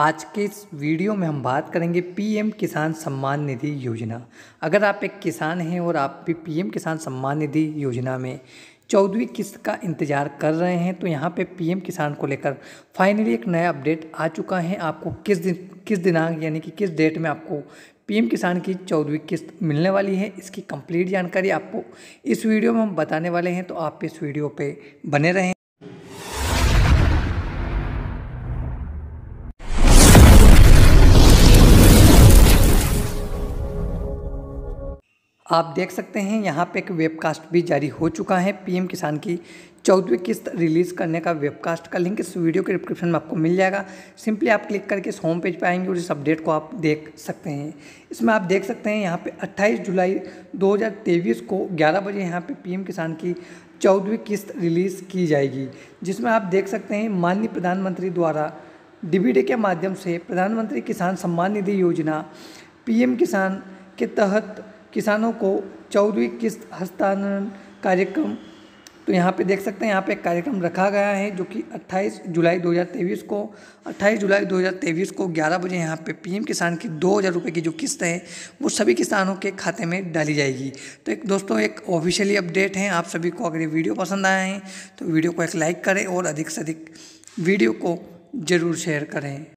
आज के इस वीडियो में हम बात करेंगे पीएम किसान सम्मान निधि योजना अगर आप एक किसान हैं और आप भी पीएम किसान सम्मान निधि योजना में चौदहवीं किस्त का इंतज़ार कर रहे हैं तो यहाँ पे पीएम किसान को लेकर फाइनली एक नया अपडेट आ चुका है आपको किस दिन किस दिनांक यानी कि किस डेट में आपको पीएम किसान की चौदहवीं किस्त मिलने वाली है इसकी कंप्लीट जानकारी आपको इस वीडियो में हम बताने वाले हैं तो आप इस वीडियो पर बने रहें आप देख सकते हैं यहाँ पे एक वेबकास्ट भी जारी हो चुका है पीएम किसान की चौदहवीं किस्त रिलीज़ करने का वेबकास्ट का लिंक इस वीडियो के डिस्क्रिप्शन में आपको मिल जाएगा सिंपली आप क्लिक करके इस होम पेज पर आएंगे और इस अपडेट को आप देख सकते हैं इसमें आप देख सकते हैं यहाँ पे 28 जुलाई 2023 को 11 बजे यहाँ पे पीएम किसान की चौदहवीं किस्त रिलीज़ की जाएगी जिसमें आप देख सकते हैं माननीय प्रधानमंत्री द्वारा डी के माध्यम से प्रधानमंत्री किसान सम्मान निधि योजना पी किसान के तहत किसानों को चौदहवीं किस्त हस्तांतरण कार्यक्रम तो यहाँ पे देख सकते हैं यहाँ पे कार्यक्रम रखा गया है जो कि 28 जुलाई 2023 को 28 जुलाई 2023 को 11 बजे यहाँ पे पीएम किसान की दो हज़ार रुपये की जो किस्त है वो सभी किसानों के खाते में डाली जाएगी तो एक दोस्तों एक ऑफिशियली अपडेट है आप सभी को अगर ये वीडियो पसंद आए हैं तो वीडियो को एक लाइक करें और अधिक से अधिक वीडियो को ज़रूर शेयर करें